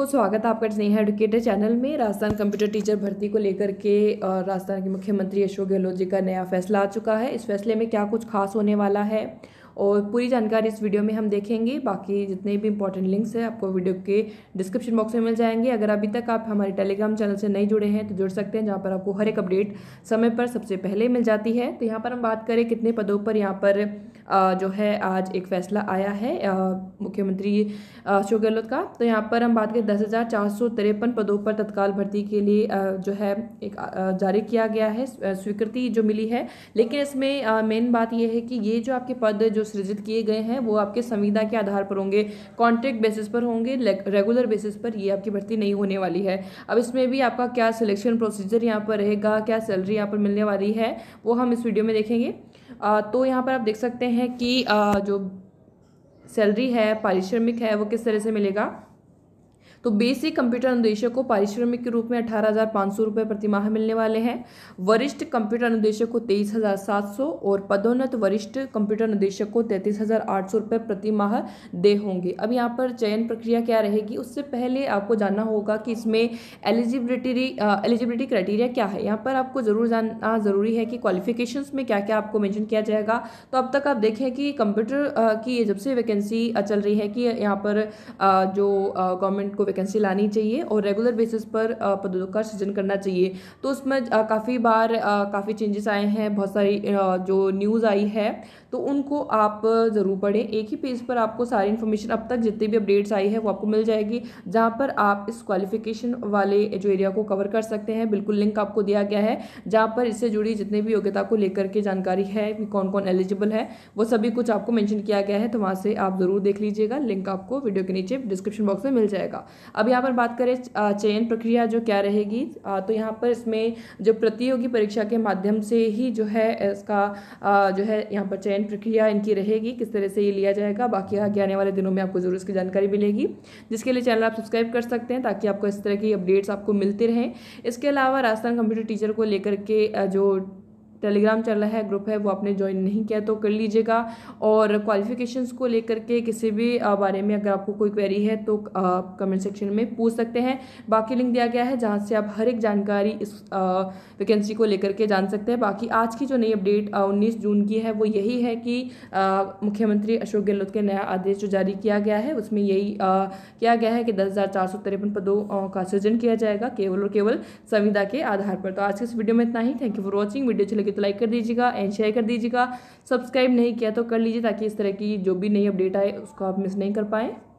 को स्वागत है आपका स्नेहा एडुकेटर चैनल में राजस्थान कंप्यूटर टीचर भर्ती को लेकर के और राजस्थान के मुख्यमंत्री अशोक गहलोत जी का नया फैसला आ चुका है इस फैसले में क्या कुछ खास होने वाला है और पूरी जानकारी इस वीडियो में हम देखेंगे बाकी जितने भी इंपॉर्टेंट लिंक्स हैं आपको वीडियो के डिस्क्रिप्शन बॉक्स में मिल जाएंगे अगर अभी तक आप हमारे टेलीग्राम चैनल से नहीं जुड़े हैं तो जुड़ सकते हैं जहाँ पर आपको हर एक अपडेट समय पर सबसे पहले मिल जाती है तो यहाँ पर हम बात करें कितने पदों पर यहाँ पर जो है आज एक फैसला आया है मुख्यमंत्री अशोक गहलोत का तो यहाँ पर हम बात करें दस हज़ार चार सौ तिरपन पदों पर तत्काल भर्ती के लिए जो है एक जारी किया गया है स्वीकृति जो मिली है लेकिन इसमें मेन बात यह है कि ये जो आपके पद जो जो सृजित किए गए हैं वो आपके संविदा के आधार पर होंगे कॉन्ट्रैक्ट बेसिस पर होंगे रेगुलर बेसिस पर ये आपकी भर्ती नहीं होने वाली है अब इसमें भी आपका क्या सिलेक्शन प्रोसीजर यहाँ पर रहेगा क्या सैलरी यहाँ पर मिलने वाली है वो हम इस वीडियो में देखेंगे आ, तो यहाँ पर आप देख सकते हैं कि आ, जो सैलरी है पारिश्रमिक है वो किस तरह से मिलेगा तो बेसिक कंप्यूटर अनुदेशक को पारिश्रमिक के रूप में अठारह हज़ार पाँच सौ रुपये प्रतिमाह मिलने वाले हैं वरिष्ठ कंप्यूटर अनुदेशक को तेईस हज़ार सात सौ और पदोन्नत वरिष्ठ कंप्यूटर अनुदेशक को तैंतीस हज़ार आठ सौ रुपये प्रतिमाह दे होंगे अब यहाँ पर चयन प्रक्रिया क्या रहेगी उससे पहले आपको जानना होगा कि इसमें एलिजिबिलिटी एलिजिबिलिटी क्राइटेरिया क्या है यहाँ पर आपको ज़रूर जानना ज़रूरी है कि क्वालिफिकेशन में क्या क्या आपको मैंशन किया जाएगा तो अब तक आप देखें कि कंप्यूटर की जब से वैकेंसी चल रही है कि यहाँ पर जो गवर्नमेंट को वैकेंसी लानी चाहिए और रेगुलर बेसिस पर पदों का सृजन करना चाहिए तो उसमें काफ़ी बार काफ़ी चेंजेस आए हैं बहुत सारी जो न्यूज़ आई है तो उनको आप ज़रूर पढ़ें एक ही पेज पर आपको सारी इन्फॉर्मेशन अब तक जितनी भी अपडेट्स आई है वो आपको मिल जाएगी जहाँ पर आप इस क्वालिफिकेशन वाले जो एरिया को कवर कर सकते हैं बिल्कुल लिंक आपको दिया गया है जहाँ पर इससे जुड़ी जितने भी योग्यता को लेकर के जानकारी है कि कौन कौन एलिजिबल है वो सभी कुछ आपको मैंशन किया गया है तो वहाँ से आप ज़रूर देख लीजिएगा लिंक आपको वीडियो के नीचे डिस्क्रिप्शन बॉक्स में मिल जाएगा अब यहाँ पर बात करें चयन प्रक्रिया जो क्या रहेगी तो यहाँ पर इसमें जो प्रतियोगी परीक्षा के माध्यम से ही जो है इसका जो है यहाँ पर चयन प्रक्रिया इनकी रहेगी किस तरह से ये लिया जाएगा बाकी आगे आने वाले दिनों में आपको जरूर इसकी जानकारी मिलेगी जिसके लिए चैनल आप सब्सक्राइब कर सकते हैं ताकि आपको इस तरह की अपडेट्स आपको मिलती रहें इसके अलावा राजस्थान कंप्यूटर टीचर को लेकर के जो टेलीग्राम चैनल है ग्रुप है वो आपने ज्वाइन नहीं किया तो कर लीजिएगा और क्वालिफिकेशंस को लेकर के किसी भी बारे में अगर आपको कोई क्वेरी है तो आप कमेंट सेक्शन में पूछ सकते हैं बाकी लिंक दिया गया है जहाँ से आप हर एक जानकारी इस वैकेंसी को लेकर के जान सकते हैं बाकी आज की जो नई अपडेट उन्नीस जून की है वो यही है कि मुख्यमंत्री अशोक गहलोत के नया आदेश जो जारी किया गया है उसमें यही किया गया है कि दस पदों का सृजन किया जाएगा केवल और केवल संविदा के आधार पर तो आज के इस वीडियो में इतना ही thank you for watching video अच्छी लगे तो लाइक कर दीजिएगा एंड शेयर कर दीजिएगा सब्सक्राइब नहीं किया तो कर लीजिए ताकि इस तरह की जो भी नई अपडेट आए उसको आप मिस नहीं कर पाएँ